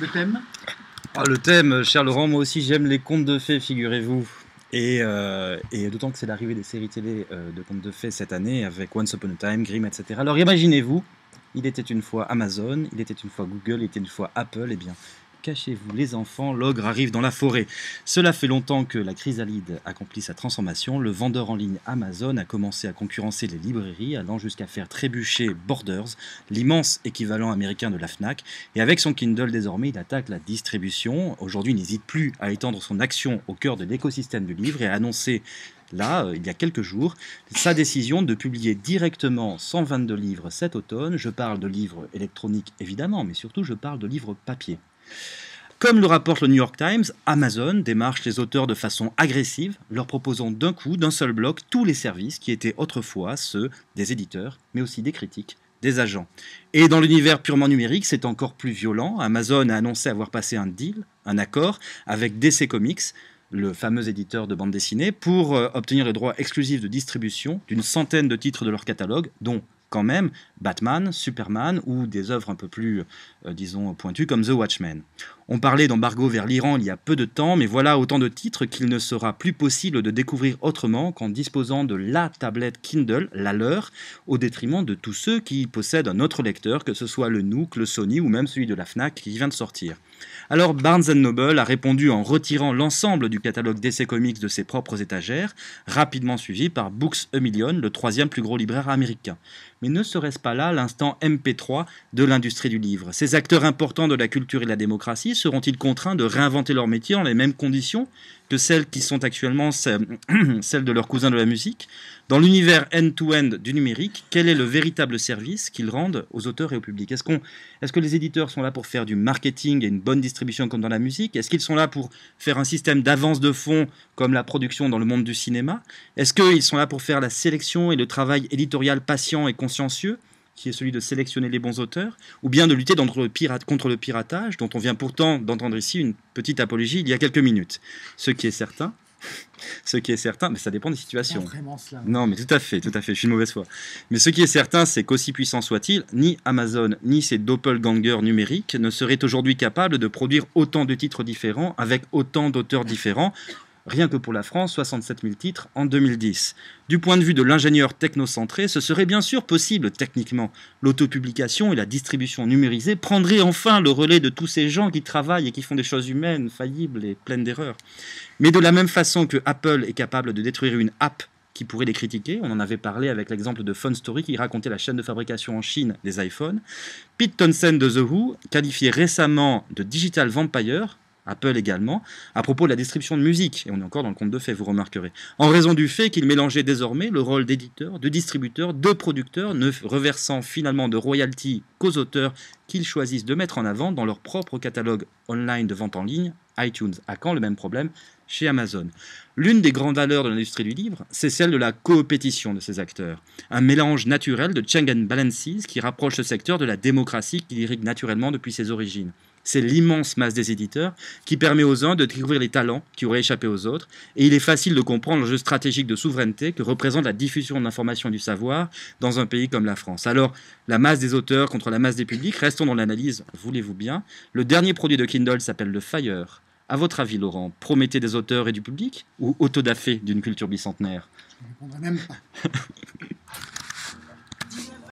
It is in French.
Le thème ah, Le thème, euh, cher Laurent, moi aussi j'aime les contes de fées, figurez-vous. Et, euh, d'autant que c'est l'arrivée des séries télé euh, de contes de fées cette année avec Once Upon a Time, Grimm, etc. Alors imaginez-vous, il était une fois Amazon, il était une fois Google, il était une fois Apple, et eh bien Cachez-vous les enfants, l'ogre arrive dans la forêt. Cela fait longtemps que la chrysalide accomplit sa transformation. Le vendeur en ligne Amazon a commencé à concurrencer les librairies, allant jusqu'à faire trébucher Borders, l'immense équivalent américain de la FNAC. Et avec son Kindle désormais, il attaque la distribution. Aujourd'hui, il n'hésite plus à étendre son action au cœur de l'écosystème du livre et à annoncer là, euh, il y a quelques jours, sa décision de publier directement 122 livres cet automne. Je parle de livres électroniques évidemment, mais surtout je parle de livres papier. Comme le rapporte le New York Times, Amazon démarche les auteurs de façon agressive, leur proposant d'un coup, d'un seul bloc, tous les services qui étaient autrefois ceux des éditeurs, mais aussi des critiques, des agents. Et dans l'univers purement numérique, c'est encore plus violent. Amazon a annoncé avoir passé un deal, un accord, avec DC Comics, le fameux éditeur de bande dessinée, pour euh, obtenir les droits exclusifs de distribution d'une centaine de titres de leur catalogue, dont quand même Batman, Superman ou des œuvres un peu plus, euh, disons, pointues comme The Watchmen. On parlait d'embargo vers l'Iran il y a peu de temps, mais voilà autant de titres qu'il ne sera plus possible de découvrir autrement qu'en disposant de la tablette Kindle, la leur, au détriment de tous ceux qui possèdent un autre lecteur, que ce soit le Nook, le Sony ou même celui de la Fnac qui vient de sortir. Alors Barnes Noble a répondu en retirant l'ensemble du catalogue d'essais comics de ses propres étagères, rapidement suivi par Books A Million, le troisième plus gros libraire américain. Mais ne serait-ce pas là l'instant MP3 de l'industrie du livre Ces acteurs importants de la culture et de la démocratie seront-ils contraints de réinventer leur métier dans les mêmes conditions que celles qui sont actuellement celles de leurs cousins de la musique Dans l'univers end-to-end du numérique, quel est le véritable service qu'ils rendent aux auteurs et au public Est-ce est-ce que les éditeurs sont là pour faire du marketing et une bonne distribution comme dans la musique Est-ce qu'ils sont là pour faire un système d'avance de fonds comme la production dans le monde du cinéma Est-ce qu'ils sont là pour faire la sélection et le travail éditorial patient et consciencieux qui est celui de sélectionner les bons auteurs, ou bien de lutter contre le, piratage, dont on vient pourtant d'entendre ici une petite apologie il y a quelques minutes. Ce qui est certain, ce qui est certain, mais ça dépend des situations. Non, mais tout à fait, tout à fait, je suis de mauvaise foi. Mais ce qui est certain, c'est qu'aussi puissant soit-il, ni Amazon, ni ses doppelgangers numériques ne seraient aujourd'hui capables de produire autant de titres différents avec autant d'auteurs différents rien que pour la France, 67 000 titres en 2010. Du point de vue de l'ingénieur technocentré, ce serait bien sûr possible techniquement. L'autopublication et la distribution numérisée prendraient enfin le relais de tous ces gens qui travaillent et qui font des choses humaines, faillibles et pleines d'erreurs. Mais de la même façon que Apple est capable de détruire une app qui pourrait les critiquer. On en avait parlé avec l'exemple de Fun Story qui racontait la chaîne de fabrication en Chine des iPhones. Pete Townsend de The Who, qualifié récemment de Digital Vampire, Apple également, à propos de la distribution de musique, et on est encore dans le compte de fait, vous remarquerez, en raison du fait qu'il mélangeait désormais le rôle d'éditeur, de distributeur, de producteur, ne reversant finalement de royalties qu'aux auteurs qu'ils choisissent de mettre en avant dans leur propre catalogue online de vente en ligne, iTunes. À quand le même problème chez Amazon L'une des grandes valeurs de l'industrie du livre, c'est celle de la coopétition de ces acteurs. Un mélange naturel de check and balances qui rapproche le secteur de la démocratie qu'il irrigue naturellement depuis ses origines c'est l'immense masse des éditeurs, qui permet aux uns de découvrir les talents qui auraient échappé aux autres, et il est facile de comprendre le jeu stratégique de souveraineté que représente la diffusion de l'information et du savoir dans un pays comme la France. Alors, la masse des auteurs contre la masse des publics, restons dans l'analyse, voulez-vous bien. Le dernier produit de Kindle s'appelle le Fire. À votre avis, Laurent, promettez des auteurs et du public ou autodafé d'une culture bicentenaire Je ne même pas.